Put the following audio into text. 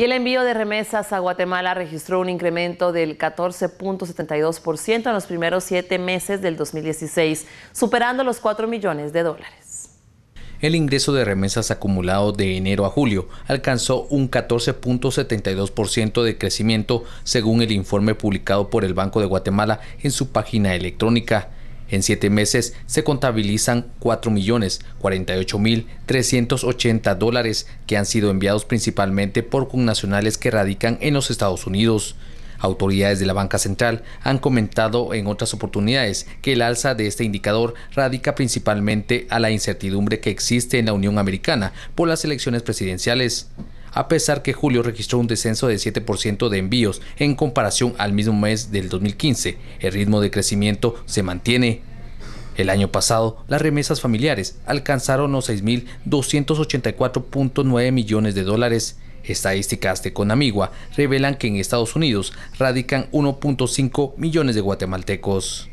Y el envío de remesas a Guatemala registró un incremento del 14.72% en los primeros siete meses del 2016, superando los 4 millones de dólares. El ingreso de remesas acumulado de enero a julio alcanzó un 14.72% de crecimiento según el informe publicado por el Banco de Guatemala en su página electrónica. En siete meses se contabilizan 4.048.380 dólares que han sido enviados principalmente por connacionales que radican en los Estados Unidos. Autoridades de la banca central han comentado en otras oportunidades que el alza de este indicador radica principalmente a la incertidumbre que existe en la Unión Americana por las elecciones presidenciales a pesar que julio registró un descenso de 7% de envíos en comparación al mismo mes del 2015. El ritmo de crecimiento se mantiene. El año pasado, las remesas familiares alcanzaron los 6.284.9 millones de dólares. Estadísticas de Conamigua revelan que en Estados Unidos radican 1.5 millones de guatemaltecos.